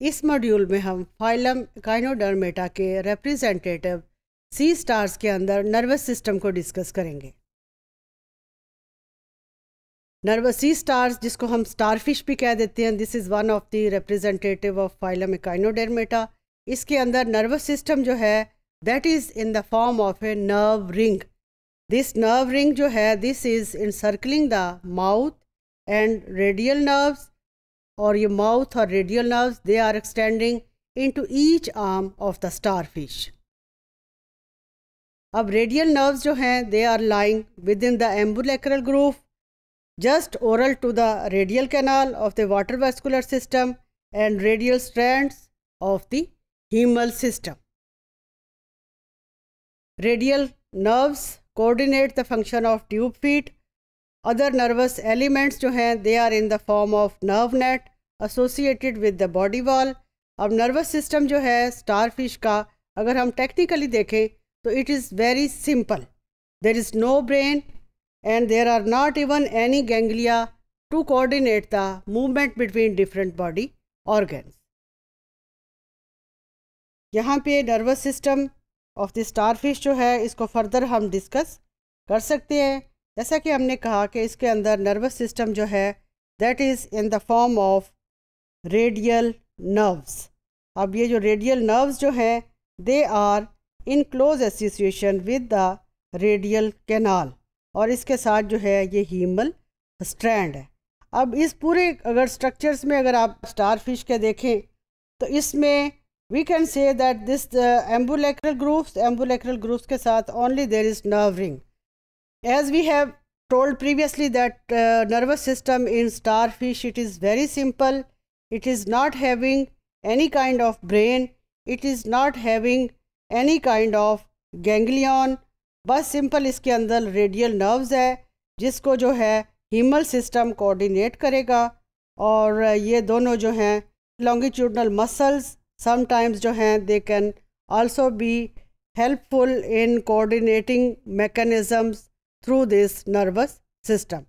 इस मॉड्यूल में हम फाइलम काइनोडर्मेटा के रिप्रेजेंटेटिव सी स्टार्स के अंदर नर्वस सिस्टम को डिस्कस करेंगे नर्वस सी स्टार्स जिसको हम स्टारफिश भी कह देते हैं this is one of the representative of phylum Echinodermata इसके अंदर नर्वस सिस्टम जो है that is in the form of a nerve ring this nerve ring जो है this is encircling the mouth and radial nerves or your mouth or radial nerves, they are extending into each arm of the starfish. अब radial nerves, जो हैं they they are lying within the ambulacral groove, just oral to the radial canal of the water vascular system and radial strands of the hemal system. Radial nerves coordinate the function of tube feet other nervous elements जो हैं they are in the form of nerve net associated with the body wall अब nervous system जो है star fish का अगर हम technically देखें तो it is very simple there is no brain and there are not even any ganglia to coordinate the movement between different body organs यहाँ पे nervous system of the starfish जो है इसको फर्दर हम discuss कर सकते हैं जैसा कि हमने कहा कि इसके अंदर नर्वस सिस्टम जो है that is in the form of radial nerves अब ये जो रेडियल नर्व्स जो हैं they are in close association with the radial canal और इसके साथ जो है ये हीमल स्ट्रैंड है अब इस पूरे अगर स्ट्रक्चर्स में अगर आप स्टार फिश के देखें तो इसमें we can say that this ambulacral grooves ambulacral grooves के साथ only there is nerve ring As we have told previously that uh, nervous system in starfish, it is very simple. It is not having any kind of brain. It is not having any kind of ganglion बस simple इसके अंदर radial nerves है जिसको जो है haemal system coordinate करेगा और ये दोनों जो हैं लॉन्गिट्यूडनल मसल्स समटाइम्स जो हैं they can also be helpful in coordinating mechanisms through this nervous system.